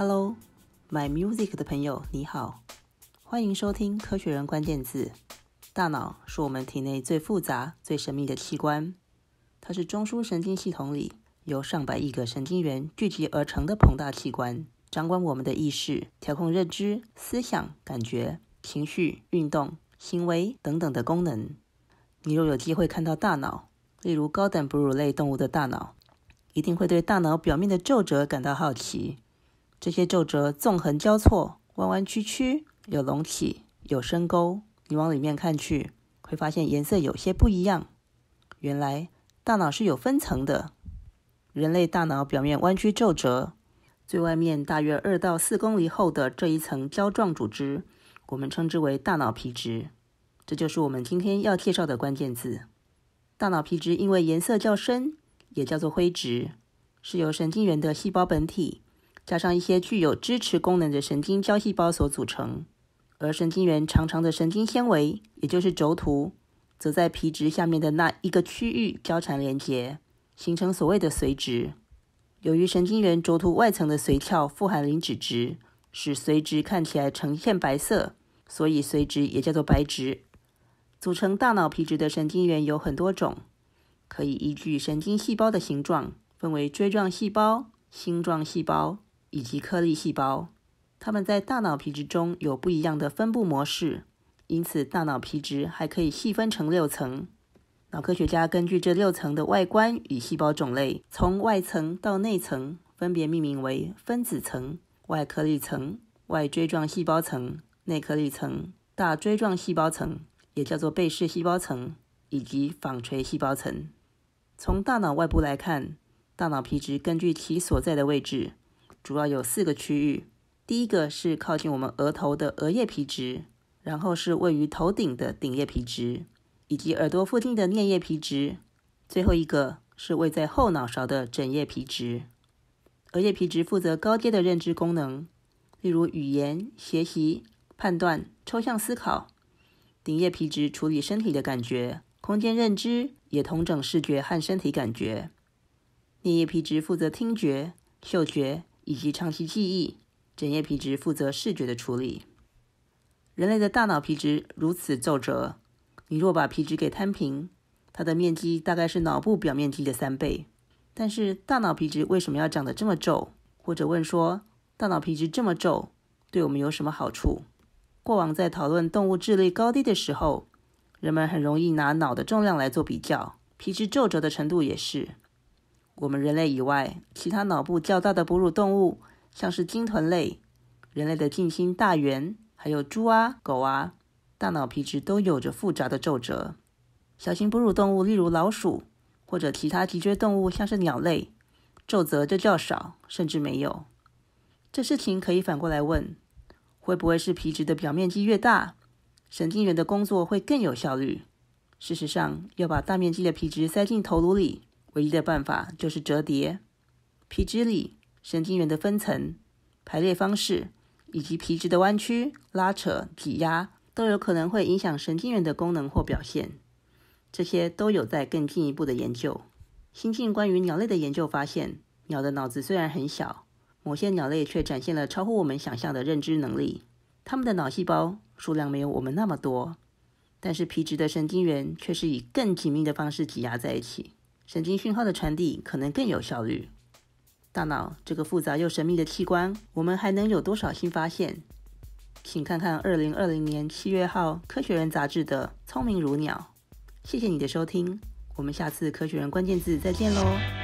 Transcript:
Hello，y Music 的朋友你好，欢迎收听《科学人》关键字。大脑是我们体内最复杂、最神秘的器官，它是中枢神经系统里由上百亿个神经元聚集而成的庞大器官，掌管我们的意识、调控认知、思想、感觉、情绪、运动、行为等等的功能。你若有机会看到大脑，例如高等哺乳类动物的大脑，一定会对大脑表面的皱褶感到好奇。这些皱褶纵横交错，弯弯曲曲，有隆起，有深沟。你往里面看去，会发现颜色有些不一样。原来大脑是有分层的。人类大脑表面弯曲皱褶，最外面大约二到四公里厚的这一层胶状组织，我们称之为大脑皮质。这就是我们今天要介绍的关键字。大脑皮质，因为颜色较深，也叫做灰质，是由神经元的细胞本体。加上一些具有支持功能的神经胶细胞所组成，而神经元长长的神经纤维，也就是轴突，则在皮质下面的那一个区域交缠连接，形成所谓的髓质。由于神经元轴突外层的髓鞘富含磷脂质，使髓质看起来呈现白色，所以髓质也叫做白质。组成大脑皮质的神经元有很多种，可以依据神经细胞的形状分为锥状细胞、星状细胞。以及颗粒细胞，它们在大脑皮质中有不一样的分布模式，因此大脑皮质还可以细分成六层。脑科学家根据这六层的外观与细胞种类，从外层到内层，分别命名为分子层、外颗粒层、外锥状细胞层、内颗粒层、大锥状细胞层（也叫做背视细胞层）以及纺锤细胞层。从大脑外部来看，大脑皮质根据其所在的位置。主要有四个区域，第一个是靠近我们额头的额叶皮质，然后是位于头顶的顶叶皮质，以及耳朵附近的颞叶皮质，最后一个是位在后脑勺的枕叶皮质。额叶皮质负责高阶的认知功能，例如语言、学习、判断、抽象思考。顶叶皮质处理身体的感觉、空间认知，也同整视觉和身体感觉。颞叶皮质负责听觉、嗅觉。以及长期记忆，枕叶皮质负责视觉的处理。人类的大脑皮质如此皱褶，你若把皮质给摊平，它的面积大概是脑部表面积的三倍。但是大脑皮质为什么要长得这么皱？或者问说，大脑皮质这么皱，对我们有什么好处？过往在讨论动物智力高低的时候，人们很容易拿脑的重量来做比较，皮质皱褶的程度也是。我们人类以外，其他脑部较大的哺乳动物，像是鲸豚类、人类的近亲大猿，还有猪啊、狗啊，大脑皮质都有着复杂的皱褶。小型哺乳动物，例如老鼠，或者其他脊椎动物，像是鸟类，皱褶就较少，甚至没有。这事情可以反过来问：会不会是皮质的表面积越大，神经元的工作会更有效率？事实上，要把大面积的皮质塞进头颅里。唯一的办法就是折叠皮质里神经元的分层排列方式，以及皮质的弯曲、拉扯、挤压，都有可能会影响神经元的功能或表现。这些都有在更进一步的研究。新近关于鸟类的研究发现，鸟的脑子虽然很小，某些鸟类却展现了超乎我们想象的认知能力。它们的脑细胞数量没有我们那么多，但是皮质的神经元却是以更紧密的方式挤压在一起。神经讯号的传递可能更有效率。大脑这个复杂又神秘的器官，我们还能有多少新发现？请看看二零二零年七月号《科学人》杂志的《聪明如鸟》。谢谢你的收听，我们下次《科学人》关键字再见喽。